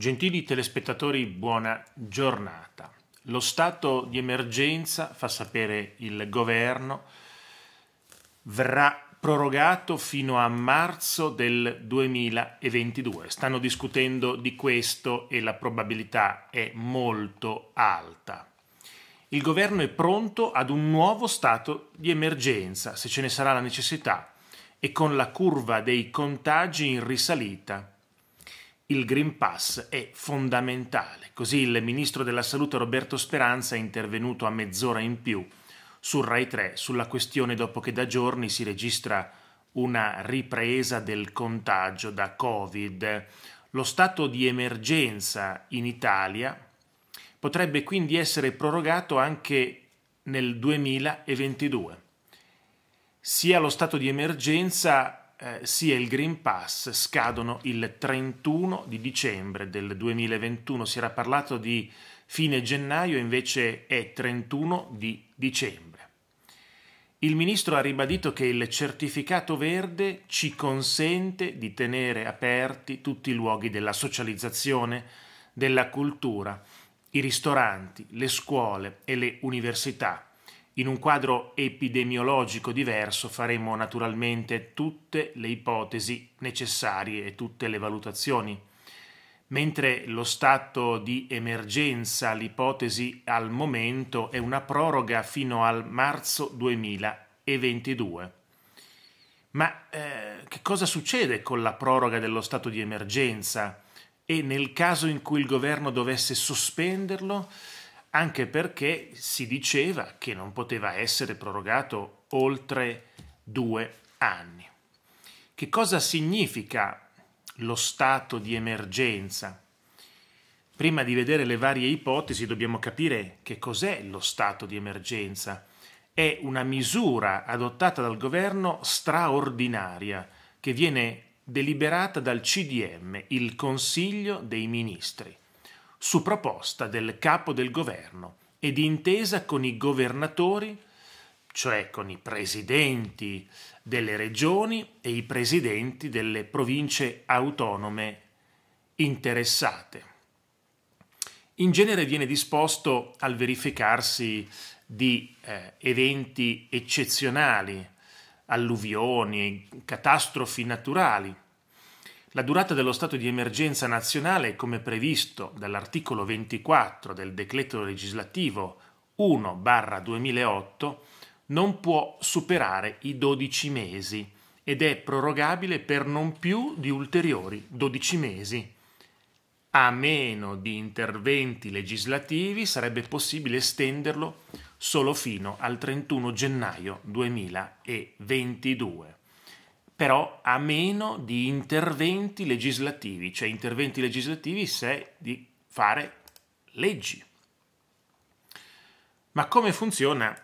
Gentili telespettatori, buona giornata. Lo stato di emergenza, fa sapere il governo, verrà prorogato fino a marzo del 2022. Stanno discutendo di questo e la probabilità è molto alta. Il governo è pronto ad un nuovo stato di emergenza, se ce ne sarà la necessità, e con la curva dei contagi in risalita il Green Pass è fondamentale. Così il ministro della Salute Roberto Speranza è intervenuto a mezz'ora in più sul Rai 3 sulla questione dopo che da giorni si registra una ripresa del contagio da Covid. Lo stato di emergenza in Italia potrebbe quindi essere prorogato anche nel 2022. Sia lo stato di emergenza eh, sia il Green Pass scadono il 31 di dicembre del 2021. Si era parlato di fine gennaio, invece è 31 di dicembre. Il ministro ha ribadito che il certificato verde ci consente di tenere aperti tutti i luoghi della socializzazione, della cultura, i ristoranti, le scuole e le università in un quadro epidemiologico diverso faremo naturalmente tutte le ipotesi necessarie e tutte le valutazioni. Mentre lo stato di emergenza, l'ipotesi al momento è una proroga fino al marzo 2022. Ma eh, che cosa succede con la proroga dello stato di emergenza? E nel caso in cui il governo dovesse sospenderlo? anche perché si diceva che non poteva essere prorogato oltre due anni. Che cosa significa lo stato di emergenza? Prima di vedere le varie ipotesi dobbiamo capire che cos'è lo stato di emergenza. È una misura adottata dal governo straordinaria che viene deliberata dal CDM, il Consiglio dei Ministri su proposta del capo del governo e di intesa con i governatori, cioè con i presidenti delle regioni e i presidenti delle province autonome interessate. In genere viene disposto al verificarsi di eh, eventi eccezionali, alluvioni, catastrofi naturali, la durata dello stato di emergenza nazionale, come previsto dall'articolo 24 del decreto legislativo 1-2008, non può superare i 12 mesi ed è prorogabile per non più di ulteriori 12 mesi. A meno di interventi legislativi sarebbe possibile estenderlo solo fino al 31 gennaio 2022 però a meno di interventi legislativi, cioè interventi legislativi se di fare leggi. Ma come funziona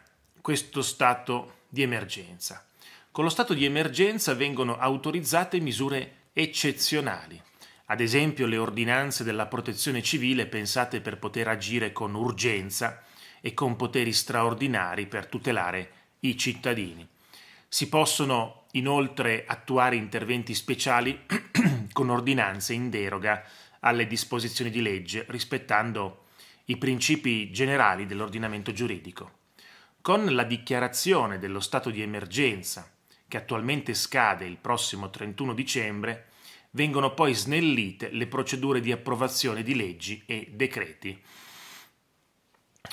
questo stato di emergenza? Con lo stato di emergenza vengono autorizzate misure eccezionali, ad esempio le ordinanze della protezione civile pensate per poter agire con urgenza e con poteri straordinari per tutelare i cittadini. Si possono inoltre attuare interventi speciali con ordinanze in deroga alle disposizioni di legge, rispettando i principi generali dell'ordinamento giuridico. Con la dichiarazione dello stato di emergenza, che attualmente scade il prossimo 31 dicembre, vengono poi snellite le procedure di approvazione di leggi e decreti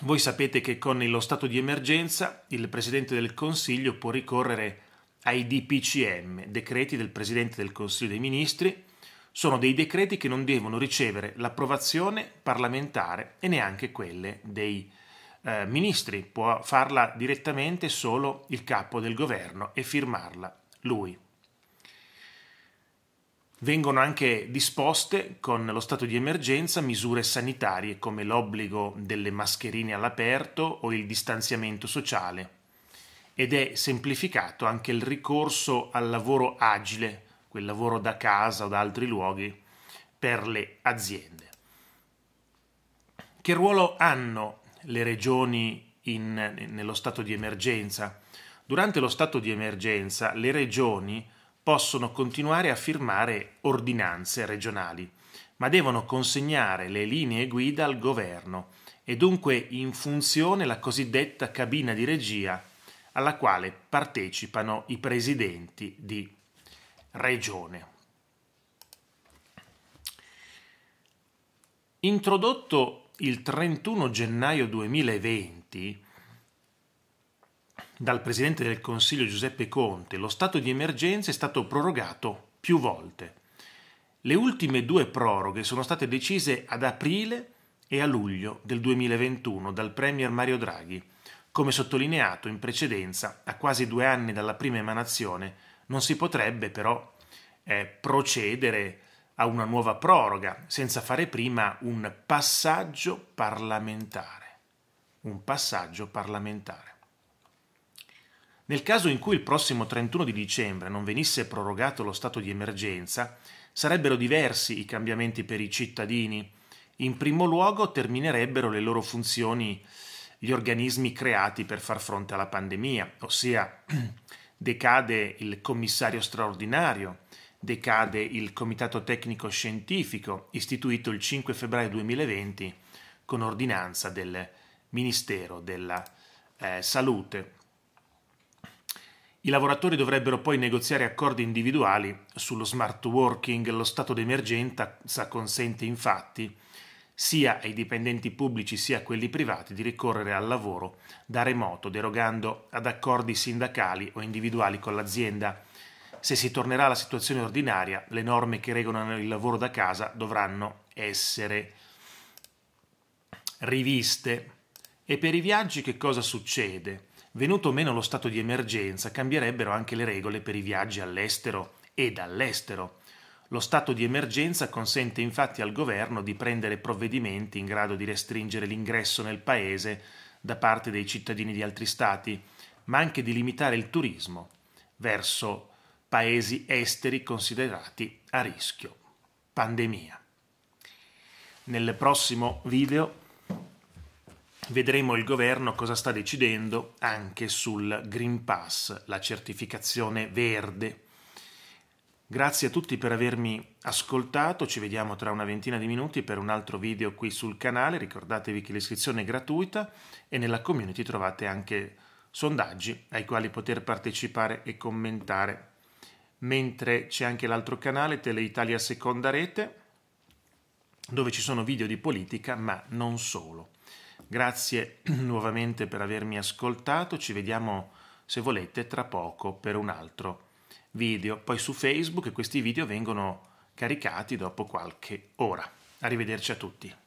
voi sapete che con lo stato di emergenza il Presidente del Consiglio può ricorrere ai DPCM, decreti del Presidente del Consiglio dei Ministri, sono dei decreti che non devono ricevere l'approvazione parlamentare e neanche quelle dei eh, ministri, può farla direttamente solo il capo del governo e firmarla lui. Vengono anche disposte, con lo stato di emergenza, misure sanitarie come l'obbligo delle mascherine all'aperto o il distanziamento sociale ed è semplificato anche il ricorso al lavoro agile, quel lavoro da casa o da altri luoghi, per le aziende. Che ruolo hanno le regioni in, nello stato di emergenza? Durante lo stato di emergenza le regioni possono continuare a firmare ordinanze regionali, ma devono consegnare le linee guida al governo e dunque in funzione la cosiddetta cabina di regia alla quale partecipano i presidenti di regione. Introdotto il 31 gennaio 2020, dal Presidente del Consiglio Giuseppe Conte, lo stato di emergenza è stato prorogato più volte. Le ultime due proroghe sono state decise ad aprile e a luglio del 2021 dal Premier Mario Draghi. Come sottolineato in precedenza, a quasi due anni dalla prima emanazione, non si potrebbe però eh, procedere a una nuova proroga senza fare prima un passaggio parlamentare. Un passaggio parlamentare. Nel caso in cui il prossimo 31 di dicembre non venisse prorogato lo stato di emergenza, sarebbero diversi i cambiamenti per i cittadini. In primo luogo terminerebbero le loro funzioni gli organismi creati per far fronte alla pandemia, ossia decade il commissario straordinario, decade il comitato tecnico scientifico istituito il 5 febbraio 2020 con ordinanza del Ministero della eh, Salute. I lavoratori dovrebbero poi negoziare accordi individuali sullo smart working. Lo stato d'emergenza consente infatti sia ai dipendenti pubblici sia a quelli privati di ricorrere al lavoro da remoto, derogando ad accordi sindacali o individuali con l'azienda. Se si tornerà alla situazione ordinaria, le norme che regolano il lavoro da casa dovranno essere riviste. E per i viaggi che cosa succede? Venuto meno lo stato di emergenza, cambierebbero anche le regole per i viaggi all'estero e dall'estero. Lo stato di emergenza consente infatti al governo di prendere provvedimenti in grado di restringere l'ingresso nel paese da parte dei cittadini di altri stati, ma anche di limitare il turismo verso paesi esteri considerati a rischio. Pandemia. Nel prossimo video vedremo il governo cosa sta decidendo anche sul Green Pass, la certificazione verde. Grazie a tutti per avermi ascoltato, ci vediamo tra una ventina di minuti per un altro video qui sul canale, ricordatevi che l'iscrizione è gratuita e nella community trovate anche sondaggi ai quali poter partecipare e commentare. Mentre c'è anche l'altro canale, Teleitalia Seconda Rete, dove ci sono video di politica, ma non solo. Grazie nuovamente per avermi ascoltato, ci vediamo se volete tra poco per un altro video. Poi su Facebook questi video vengono caricati dopo qualche ora. Arrivederci a tutti.